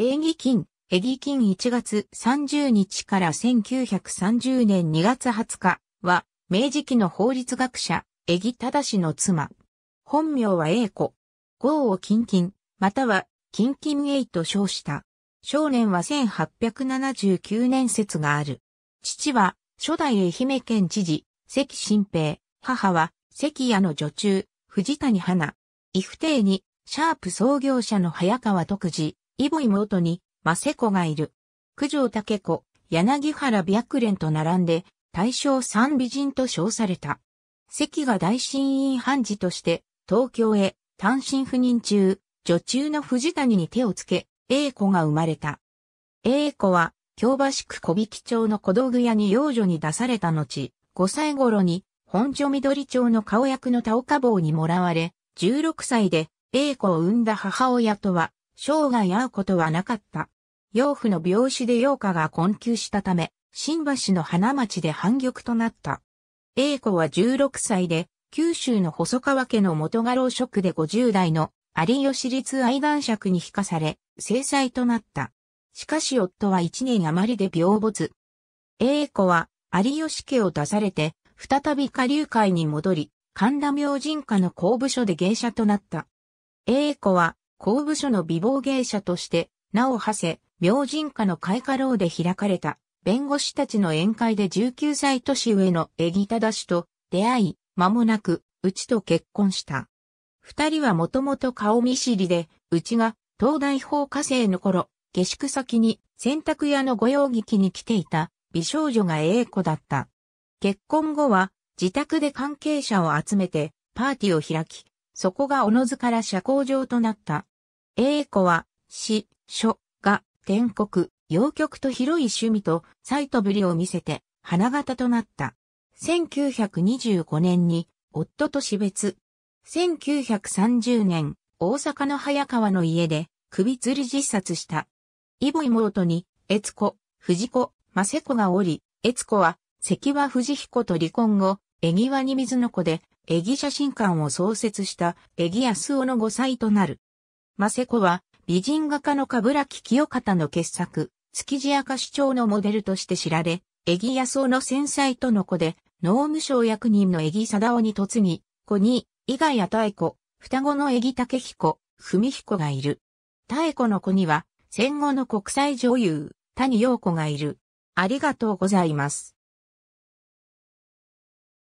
英義金、英義金1月30日から1930年2月20日は、明治期の法律学者、英義正の妻。本名は英子。号を金金、または、金金英と称した。少年は1879年説がある。父は、初代愛媛県知事、関新平。母は、関谷の女中、藤谷花。伊不帝に、シャープ創業者の早川徳次、イボ妹に、マセコがいる。九条武子、柳原白蓮と並んで、大正三美人と称された。関が大神院判事として、東京へ単身赴任中、女中の藤谷に手をつけ、英子が生まれた。英子は、京橋区小引町の小道具屋に養女に出された後、5歳頃に、本所緑町の顔役の田岡坊にもらわれ、16歳で、英子を産んだ母親とは、生涯会うことはなかった。養父の病死で養家が困窮したため、新橋の花町で反逆となった。英子は16歳で、九州の細川家の元画老職で50代の有吉立愛男爵に引かされ、制裁となった。しかし夫は一年余りで病没。英子は有吉家を出されて、再び下流会に戻り、神田明神家の公部署で芸者となった。英子は公部所の美貌芸者として、名を馳せ、明神家の開花楼で開かれた、弁護士たちの宴会で19歳年上のエギタダ氏と出会い、間もなく、うちと結婚した。二人はもともと顔見知りで、うちが東大法科生の頃、下宿先に洗濯屋の御用劇に来ていた美少女が英子だった。結婚後は自宅で関係者を集めてパーティーを開き、そこがおのずから社交場となった。英子は、詩、書、画、天国、洋曲と広い趣味と、サイトぶりを見せて、花形となった。1925年に、夫と死別。1930年、大阪の早川の家で、首吊り自殺した。イボ妹に、悦子、藤子、マセコがおり、悦子は、関和藤彦と離婚後、江際に水の子で、エギ写真館を創設したエギ安尾の5歳となる。マセコは美人画家の冠木清方の傑作、築地明市長のモデルとして知られ、エギ安尾の先妻との子で、農務省役人のエギ貞夫に嫁ぎ、子に、伊賀谷太子、双子のエギ武彦、文彦がいる。太子の子には、戦後の国際女優、谷陽子がいる。ありがとうございます。